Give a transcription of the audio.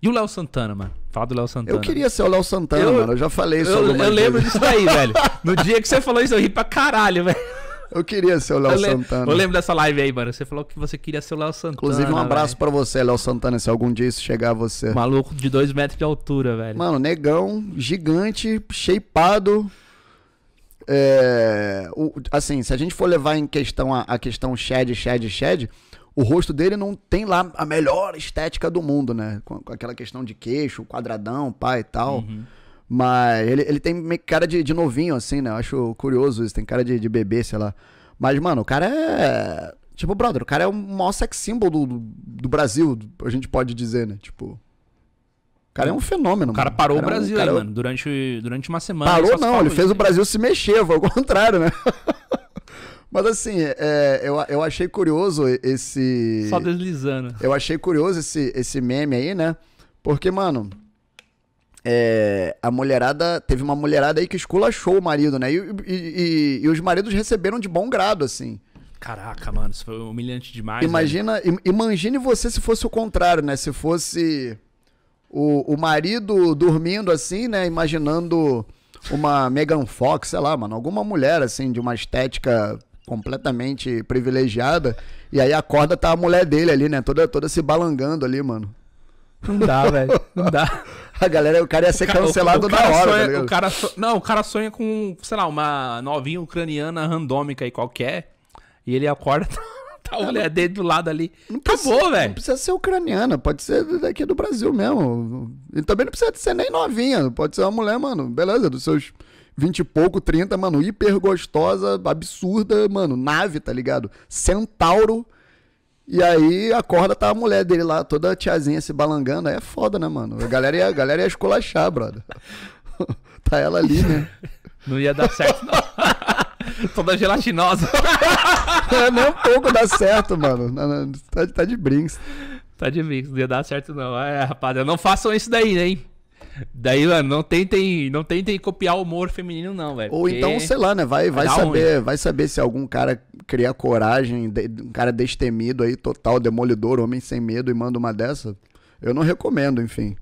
E o Léo Santana, mano? Fala do Léo Santana. Eu queria ser o Léo Santana, eu, mano. Eu já falei isso. Eu, eu lembro disso daí, velho. No dia que você falou isso, eu ri pra caralho, velho. Eu queria ser o Léo Santana. Eu lembro dessa live aí, mano. Você falou que você queria ser o Léo Santana. Inclusive, um né, abraço para você, Léo Santana, se algum dia isso chegar a você. Maluco de dois metros de altura, velho. Mano, negão, gigante, shapeado. É, o, assim, se a gente for levar em questão a, a questão Shed, Shed, Shed, o rosto dele não tem lá a melhor estética do mundo, né? Com, com aquela questão de queixo, quadradão, pai e tal. Uhum. Mas ele, ele tem meio cara de, de novinho, assim, né? Eu acho curioso isso, tem cara de, de bebê, sei lá. Mas, mano, o cara é. Tipo, brother, o cara é o maior sex symbol do, do, do Brasil, a gente pode dizer, né? Tipo. O cara é um fenômeno. O cara mano. parou o, cara o Brasil é um, aí, é mano, durante, durante uma semana. Parou, não, ele fez o Brasil se mexer, foi ao contrário, né? Mas assim, é, é, eu, eu achei curioso esse. Só deslizando. Eu achei curioso esse, esse meme aí, né? Porque, mano. É, a mulherada. Teve uma mulherada aí que esculachou o marido, né? E, e, e, e os maridos receberam de bom grado, assim. Caraca, mano, isso foi humilhante demais. Imagina, né? imagine você se fosse o contrário, né? Se fosse o, o marido dormindo assim, né? Imaginando uma Megan Fox, sei lá, mano, alguma mulher assim de uma estética completamente privilegiada. E aí acorda, tá a mulher dele ali, né? Toda, toda se balangando ali, mano. Não dá, velho. Não dá. A galera, o cara ia ser cara, cancelado o, o na hora, tá sonha, tá o cara so... Não, o cara sonha com, sei lá, uma novinha ucraniana randômica e qualquer. E ele acorda, tá, tá a mulher dele do lado ali. Não Acabou, velho. Não precisa ser ucraniana, pode ser daqui do Brasil mesmo. E também não precisa ser nem novinha. Pode ser uma mulher, mano. Beleza, dos seus 20 e pouco, 30, mano, hiper gostosa, absurda, mano, nave, tá ligado? Centauro. E aí acorda, tá a mulher dele lá, toda tiazinha se balangando. Aí é foda, né, mano? A galera ia, a galera ia esculachar, brother. tá ela ali, né? Não ia dar certo, não. toda gelatinosa. Nem um pouco dá certo, mano. Não, não, tá, tá de brinks. Tá de brinks, não ia dar certo, não. É, rapaziada, não façam isso daí, hein? Daí, mano, não tentem, não tentem copiar o humor feminino, não, velho. Ou então, sei lá, né? Vai, vai saber, vai saber se algum cara cria coragem, um cara destemido aí, total, demolidor, homem sem medo e manda uma dessa. Eu não recomendo, enfim.